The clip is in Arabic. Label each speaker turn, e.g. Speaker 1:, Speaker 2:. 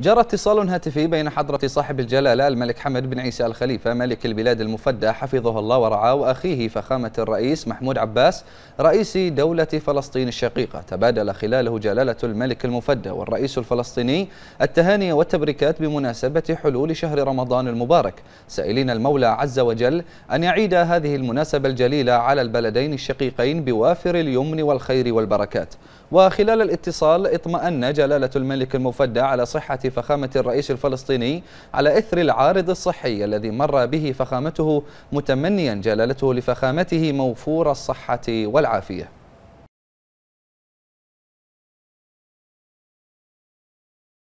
Speaker 1: جرى اتصال هاتفي بين حضرة صاحب الجلالة الملك حمد بن عيسى الخليفة ملك البلاد المفدى حفظه الله ورعاه وأخيه فخامة الرئيس محمود عباس رئيس دولة فلسطين الشقيقة تبادل خلاله جلالة الملك المفدى والرئيس الفلسطيني التهاني والتبريكات بمناسبة حلول شهر رمضان المبارك سائلين المولى عز وجل أن يعيد هذه المناسبة الجليلة على البلدين الشقيقين بوافر اليمن والخير والبركات وخلال الاتصال اطمأن جلالة الملك المفدى على صحة فخامة الرئيس الفلسطيني على إثر العارض الصحي الذي مر به فخامته متمنيا جلالته لفخامته موفور الصحة والعافية